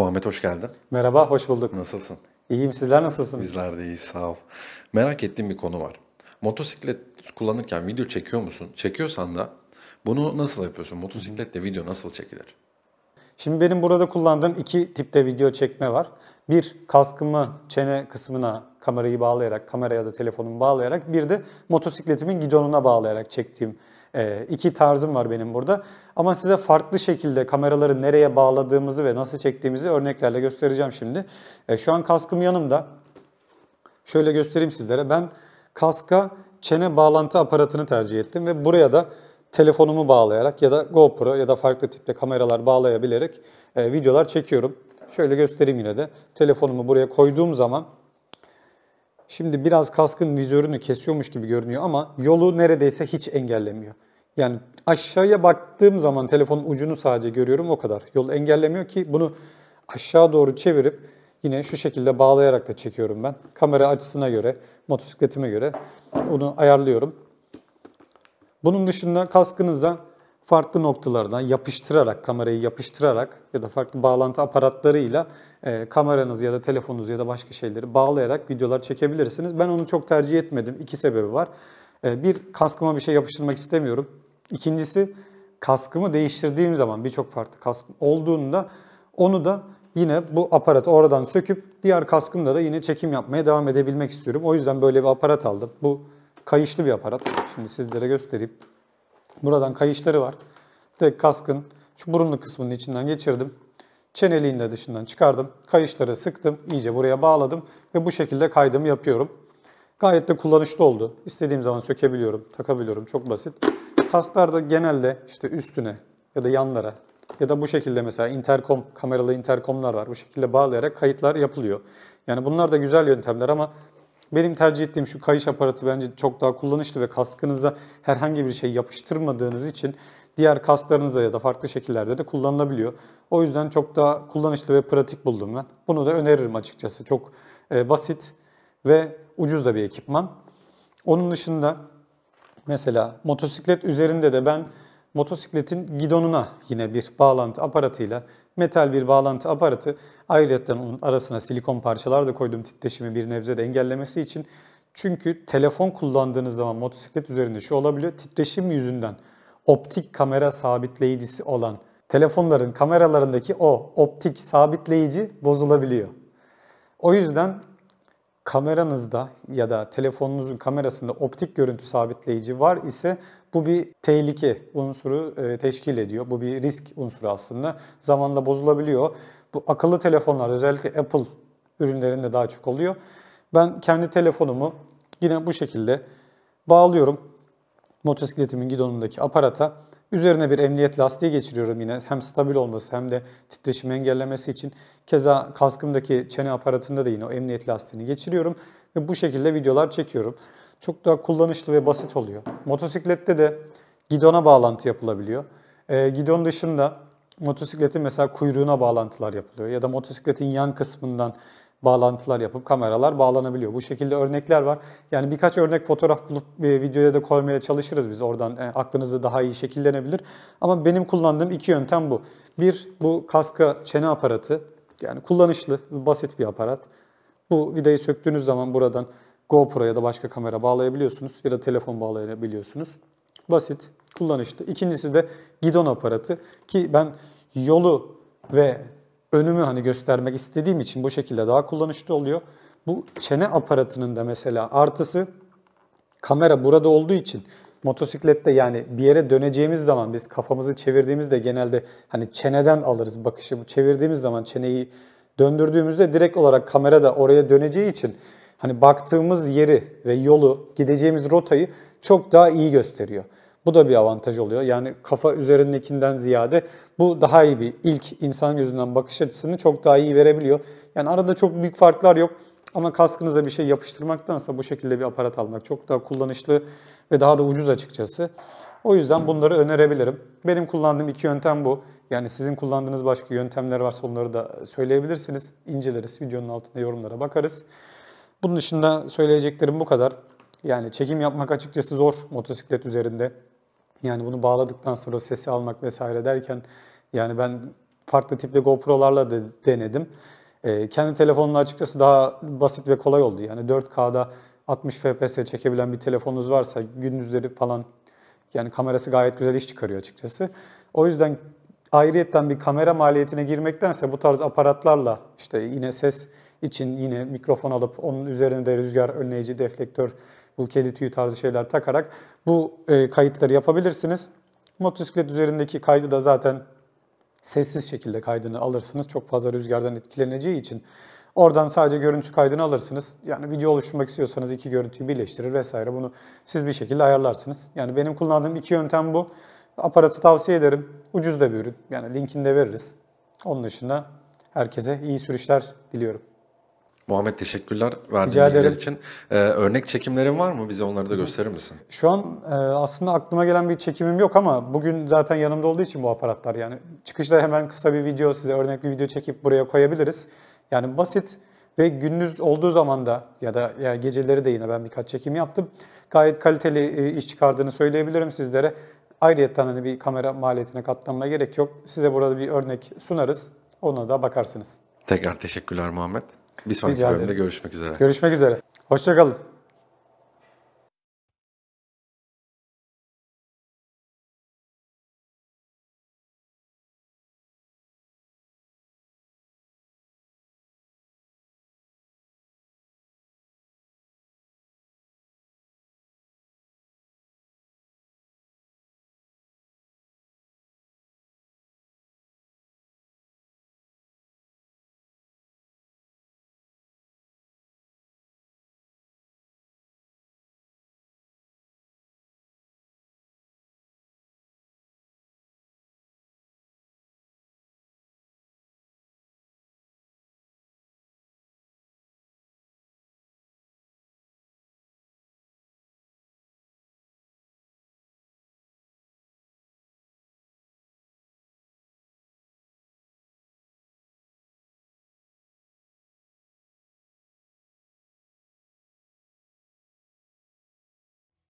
Muhammed hoş geldin. Merhaba, hoş bulduk. Nasılsın? İyiyim, sizler nasılsınız? Bizler de iyiyiz, sağ ol. Merak ettiğim bir konu var. Motosiklet kullanırken video çekiyor musun? Çekiyorsan da bunu nasıl yapıyorsun? Motosikletle video nasıl çekilir? Şimdi benim burada kullandığım iki tipte video çekme var. Bir, kaskımı çene kısmına kamerayı bağlayarak, kameraya da telefonumu bağlayarak, bir de motosikletimin gidonuna bağlayarak çektiğim e, iki tarzım var benim burada. Ama size farklı şekilde kameraları nereye bağladığımızı ve nasıl çektiğimizi örneklerle göstereceğim şimdi. Ee, şu an kaskım yanımda. Şöyle göstereyim sizlere. Ben kaska çene bağlantı aparatını tercih ettim ve buraya da telefonumu bağlayarak ya da GoPro ya da farklı tipte kameralar bağlayabilerek e, videolar çekiyorum. Şöyle göstereyim yine de. Telefonumu buraya koyduğum zaman Şimdi biraz kaskın vizörünü kesiyormuş gibi görünüyor ama yolu neredeyse hiç engellemiyor. Yani aşağıya baktığım zaman telefonun ucunu sadece görüyorum o kadar. Yol engellemiyor ki bunu aşağı doğru çevirip yine şu şekilde bağlayarak da çekiyorum ben. Kamera açısına göre, motosikletime göre onu ayarlıyorum. Bunun dışında kaskınızda farklı noktalardan yapıştırarak, kamerayı yapıştırarak ya da farklı bağlantı aparatlarıyla e, kameranız ya da telefonunuz ya da başka şeyleri bağlayarak videolar çekebilirsiniz. Ben onu çok tercih etmedim. İki sebebi var. E, bir, kaskıma bir şey yapıştırmak istemiyorum. İkincisi, kaskımı değiştirdiğim zaman birçok farklı kask olduğunda onu da yine bu aparatı oradan söküp diğer kaskımda da yine çekim yapmaya devam edebilmek istiyorum. O yüzden böyle bir aparat aldım. Bu kayışlı bir aparat. Şimdi sizlere göstereyim. Buradan kayışları var. Direkt kaskın şu burunlu kısmının içinden geçirdim. Çeneliğini de dışından çıkardım. Kayışları sıktım. iyice buraya bağladım. Ve bu şekilde kaydımı yapıyorum. Gayet de kullanışlı oldu. İstediğim zaman sökebiliyorum, takabiliyorum. Çok basit. Kasklarda genelde işte üstüne ya da yanlara ya da bu şekilde mesela interkom, kameralı interkomlar var. Bu şekilde bağlayarak kayıtlar yapılıyor. Yani bunlar da güzel yöntemler ama benim tercih ettiğim şu kayış aparatı bence çok daha kullanışlı ve kaskınıza herhangi bir şey yapıştırmadığınız için diğer kaslarınıza ya da farklı şekillerde de kullanılabiliyor. O yüzden çok daha kullanışlı ve pratik buldum ben. Bunu da öneririm açıkçası. Çok e, basit ve ucuz da bir ekipman. Onun dışında mesela motosiklet üzerinde de ben motosikletin gidonuna yine bir bağlantı aparatıyla metal bir bağlantı aparatı ayrıca onun arasına silikon parçalar da koydum titreşimi bir nebze de engellemesi için. Çünkü telefon kullandığınız zaman motosiklet üzerinde şu olabiliyor. Titreşim yüzünden optik kamera sabitleyicisi olan telefonların kameralarındaki o optik sabitleyici bozulabiliyor. O yüzden kameranızda ya da telefonunuzun kamerasında optik görüntü sabitleyici var ise bu bir tehlike unsuru e, teşkil ediyor. Bu bir risk unsuru aslında. Zamanla bozulabiliyor. Bu akıllı telefonlar özellikle Apple ürünlerinde daha çok oluyor. Ben kendi telefonumu yine bu şekilde bağlıyorum. Motosikletimin gidonundaki aparata. Üzerine bir emniyet lastiği geçiriyorum yine hem stabil olması hem de titreşimi engellemesi için. Keza kaskımdaki çene aparatında da yine o emniyet lastiğini geçiriyorum ve bu şekilde videolar çekiyorum çok daha kullanışlı ve basit oluyor. Motosiklette de gidona bağlantı yapılabiliyor. E, gidon dışında motosikletin mesela kuyruğuna bağlantılar yapılıyor ya da motosikletin yan kısmından bağlantılar yapıp kameralar bağlanabiliyor. Bu şekilde örnekler var. Yani birkaç örnek fotoğraf bulup e, videoya da koymaya çalışırız biz. Oradan e, aklınızda daha iyi şekillenebilir. Ama benim kullandığım iki yöntem bu. Bir, bu kaska çene aparatı. Yani kullanışlı, basit bir aparat. Bu vidayı söktüğünüz zaman buradan GoPro ya da başka kamera bağlayabiliyorsunuz ya da telefon bağlayabiliyorsunuz. Basit, kullanışlı. İkincisi de gidon aparatı ki ben yolu ve önümü hani göstermek istediğim için bu şekilde daha kullanışlı oluyor. Bu çene aparatının da mesela artısı kamera burada olduğu için motosiklette yani bir yere döneceğimiz zaman biz kafamızı çevirdiğimizde genelde hani çeneden alırız bakışı. Çevirdiğimiz zaman çeneyi döndürdüğümüzde direkt olarak kamera da oraya döneceği için hani baktığımız yeri ve yolu, gideceğimiz rotayı çok daha iyi gösteriyor. Bu da bir avantaj oluyor. Yani kafa üzerindekinden ziyade bu daha iyi bir ilk insan gözünden bakış açısını çok daha iyi verebiliyor. Yani arada çok büyük farklar yok ama kaskınıza bir şey yapıştırmaktansa bu şekilde bir aparat almak çok daha kullanışlı ve daha da ucuz açıkçası. O yüzden bunları önerebilirim. Benim kullandığım iki yöntem bu. Yani sizin kullandığınız başka yöntemler varsa onları da söyleyebilirsiniz. İnceleriz. Videonun altında yorumlara bakarız. Bunun dışında söyleyeceklerim bu kadar. Yani çekim yapmak açıkçası zor motosiklet üzerinde. Yani bunu bağladıktan sonra sesi almak vesaire derken yani ben farklı tipli GoPro'larla de denedim. E, kendi telefonla açıkçası daha basit ve kolay oldu. Yani 4K'da 60 FPS çekebilen bir telefonunuz varsa gündüzleri falan yani kamerası gayet güzel iş çıkarıyor açıkçası. O yüzden ayrıyetten bir kamera maliyetine girmektense bu tarz aparatlarla işte yine ses için yine mikrofon alıp onun üzerinde rüzgar önleyici, deflektör, bu bulkeli tüyü tarzı şeyler takarak bu e, kayıtları yapabilirsiniz. Motosiklet üzerindeki kaydı da zaten sessiz şekilde kaydını alırsınız. Çok fazla rüzgardan etkileneceği için. Oradan sadece görüntü kaydını alırsınız. Yani video oluşturmak istiyorsanız iki görüntüyü birleştirir vesaire. Bunu siz bir şekilde ayarlarsınız. Yani benim kullandığım iki yöntem bu. Aparatı tavsiye ederim. Ucuz da bir ürün. Yani linkini de veririz. Onun dışında herkese iyi sürüşler diliyorum. Muhammed teşekkürler verdiğin bilgiler için. Ee, örnek çekimlerin var mı? Bize onları da gösterir misin? Şu an e, aslında aklıma gelen bir çekimim yok ama bugün zaten yanımda olduğu için bu aparatlar yani. Çıkışta hemen kısa bir video size örnek bir video çekip buraya koyabiliriz. Yani basit ve gündüz olduğu zaman da ya da ya geceleri de yine ben birkaç çekim yaptım. Gayet kaliteli e, iş çıkardığını söyleyebilirim sizlere. Ayrıca hani bir kamera maliyetine katlanma gerek yok. Size burada bir örnek sunarız. Ona da bakarsınız. Tekrar teşekkürler Muhammed. Bir sonraki Rica bölümde ederim. görüşmek üzere. Görüşmek üzere. Hoşçakalın.